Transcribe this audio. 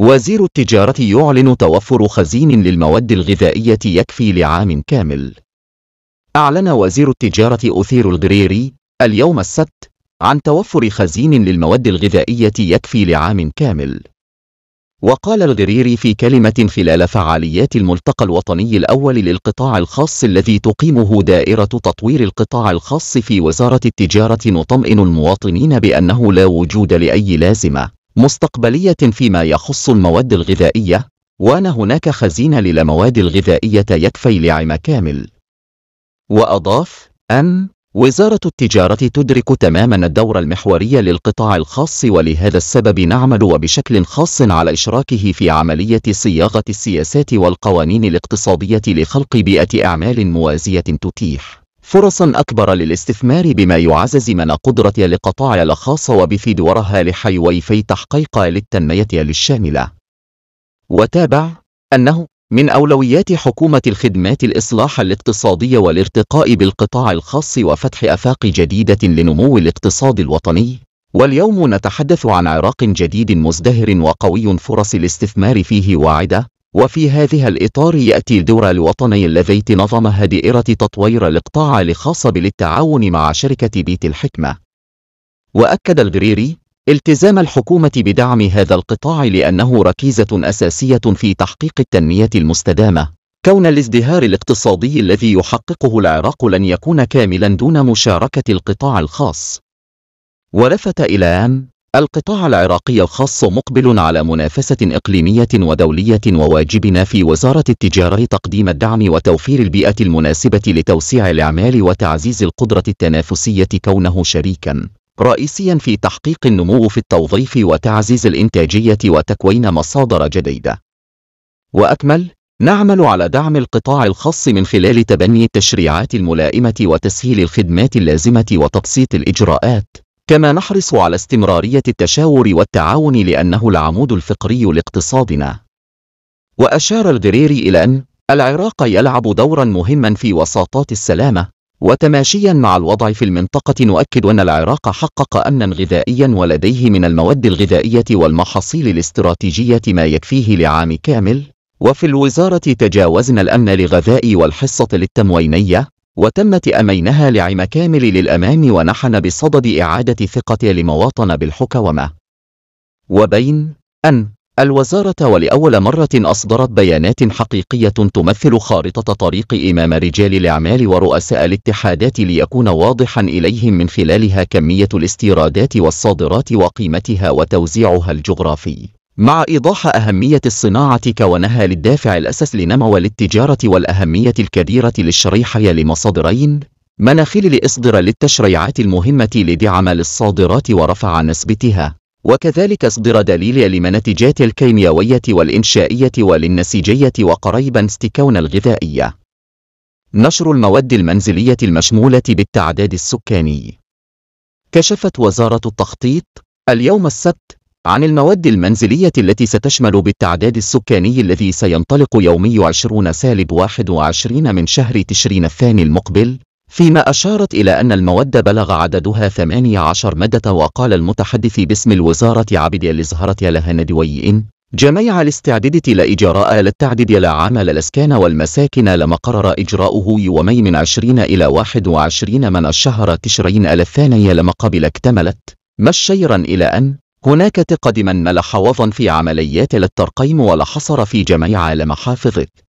وزير التجارة يعلن توفر خزين للمواد الغذائية يكفي لعام كامل. أعلن وزير التجارة أثير الغريري اليوم السبت عن توفر خزين للمواد الغذائية يكفي لعام كامل. وقال الغريري في كلمة خلال فعاليات الملتقى الوطني الأول للقطاع الخاص الذي تقيمه دائرة تطوير القطاع الخاص في وزارة التجارة نطمئن المواطنين بأنه لا وجود لأي لازمة مستقبلية فيما يخص المواد الغذائية وأن هناك خزينة للمواد الغذائية يكفي لعام كامل وأضاف أن وزارة التجارة تدرك تماما الدور المحوري للقطاع الخاص ولهذا السبب نعمل وبشكل خاص على إشراكه في عملية صياغة السياسات والقوانين الاقتصادية لخلق بيئة أعمال موازية تتيح فرصا أكبر للاستثمار بما يعزز من قدرة لقطاع الخاص وبفيدورها لحيوي في تحقيق للتنمية للشاملة وتابع أنه من أولويات حكومة الخدمات الإصلاح الاقتصادي والارتقاء بالقطاع الخاص وفتح أفاق جديدة لنمو الاقتصاد الوطني واليوم نتحدث عن عراق جديد مزدهر وقوي فرص الاستثمار فيه واعدة وفي هذه الإطار يأتي الدور الوطني الذي تنظمها دائرة تطوير الإقطاع الخاص بالتعاون مع شركة بيت الحكمة وأكد الغريري التزام الحكومة بدعم هذا القطاع لأنه ركيزة أساسية في تحقيق التنمية المستدامة كون الازدهار الاقتصادي الذي يحققه العراق لن يكون كاملا دون مشاركة القطاع الخاص ولفت إلى أن القطاع العراقي الخاص مقبل على منافسة إقليمية ودولية وواجبنا في وزارة التجارة تقديم الدعم وتوفير البيئة المناسبة لتوسيع الأعمال وتعزيز القدرة التنافسية كونه شريكاً رئيسيا في تحقيق النمو في التوظيف وتعزيز الإنتاجية وتكوين مصادر جديدة. وأكمل: نعمل على دعم القطاع الخاص من خلال تبني التشريعات الملائمة وتسهيل الخدمات اللازمة وتبسيط الإجراءات. كما نحرص على استمرارية التشاور والتعاون لأنه العمود الفقري لاقتصادنا وأشار الغريري إلى أن العراق يلعب دورا مهما في وساطات السلامة وتماشيا مع الوضع في المنطقة نؤكد أن العراق حقق أمنا غذائيا ولديه من المواد الغذائية والمحاصيل الاستراتيجية ما يكفيه لعام كامل وفي الوزارة تجاوزنا الأمن لغذاء والحصة للتموينية وتمت أمينها لعم كامل للأمام ونحن بصدد إعادة ثقة لمواطن بالحكومة وبين أن الوزارة ولأول مرة أصدرت بيانات حقيقية تمثل خارطة طريق إمام رجال الأعمال ورؤساء الاتحادات ليكون واضحا إليهم من خلالها كمية الاستيرادات والصادرات وقيمتها وتوزيعها الجغرافي مع إيضاح أهمية الصناعة كونها للدافع الأساس لنمو للتجارة والأهمية الكبيرة للشريحة لمصادرين مناخل لإصدر للتشريعات المهمة لدعم للصادرات ورفع نسبتها وكذلك إصدر دليل لمنتجات الكيميائية والإنشائية وللنسيجية وقريبا استكون الغذائية نشر المواد المنزلية المشمولة بالتعداد السكاني كشفت وزارة التخطيط اليوم السبت عن المواد المنزلية التي ستشمل بالتعداد السكاني الذي سينطلق يومي 20 سالب 21 من شهر تشرين الثاني المقبل فيما أشارت إلى أن المواد بلغ عددها 18 مادة وقال المتحدث باسم الوزارة عبد الإزهرة إن جميع الاستعداد لإجراء للتعدد لعمل الأسكان والمساكن لما قرر إجراؤه يومي من 20 إلى 21 من الشهر تشرين الثاني لما قبل اكتملت مشيرا إلى أن هناك تقدما ملح وضا في عمليات للترقيم ولحصر في جميع المحافظك